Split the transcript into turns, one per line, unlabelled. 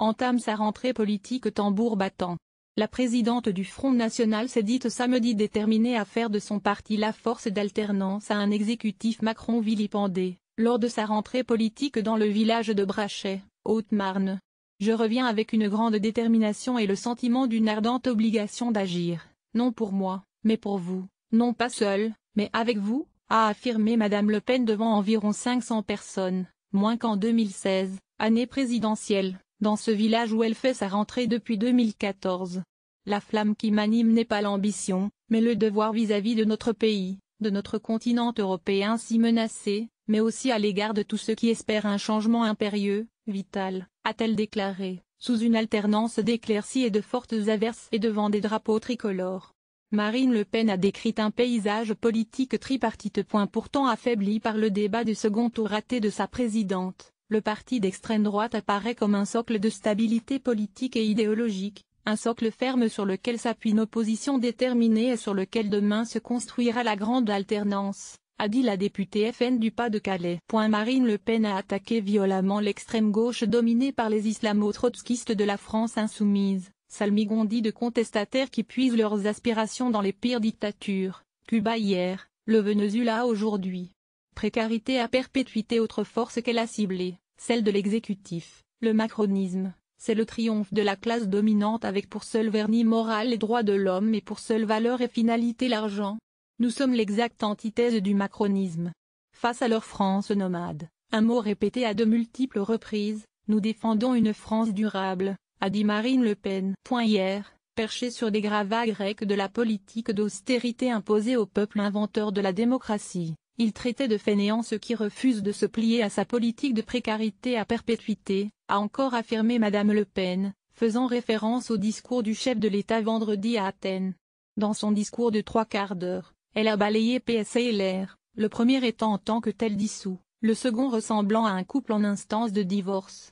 entame sa rentrée politique tambour battant. La présidente du Front National s'est dite samedi déterminée à faire de son parti la force d'alternance à un exécutif Macron vilipendé, lors de sa rentrée politique dans le village de Brachet, Haute-Marne. Je reviens avec une grande détermination et le sentiment d'une ardente obligation d'agir, non pour moi, mais pour vous, non pas seul, mais avec vous, a affirmé Madame Le Pen devant environ 500 personnes, moins qu'en 2016, année présidentielle dans ce village où elle fait sa rentrée depuis 2014. La flamme qui m'anime n'est pas l'ambition, mais le devoir vis-à-vis de notre pays, de notre continent européen si menacé, mais aussi à l'égard de tous ceux qui espèrent un changement impérieux, vital, a-t-elle déclaré, sous une alternance d'éclaircies et de fortes averses et devant des drapeaux tricolores. Marine Le Pen a décrit un paysage politique tripartite. Point pourtant affaibli par le débat du second tour raté de sa présidente, le parti d'extrême droite apparaît comme un socle de stabilité politique et idéologique, un socle ferme sur lequel s'appuie une opposition déterminée et sur lequel demain se construira la grande alternance, a dit la députée FN du Pas-de-Calais. Marine Le Pen a attaqué violemment l'extrême gauche dominée par les islamo-trotskistes de la France insoumise, salmigondi de contestataires qui puisent leurs aspirations dans les pires dictatures, Cuba hier, le Venezuela aujourd'hui précarité à perpétuité autre force qu'elle a ciblée, celle de l'exécutif, le macronisme, c'est le triomphe de la classe dominante avec pour seul vernis moral les droits de l'homme et pour seule valeur et finalité l'argent. Nous sommes l'exacte antithèse du macronisme. Face à leur France nomade, un mot répété à de multiples reprises, nous défendons une France durable, a dit Marine Le Pen. hier, perché sur des gravats grecs de la politique d'austérité imposée au peuple inventeur de la démocratie, il traitait de fainéants ceux qui refusent de se plier à sa politique de précarité à perpétuité, a encore affirmé Madame Le Pen, faisant référence au discours du chef de l'État vendredi à Athènes. Dans son discours de trois quarts d'heure, elle a balayé PS et LR, le premier étant en tant que tel dissous, le second ressemblant à un couple en instance de divorce.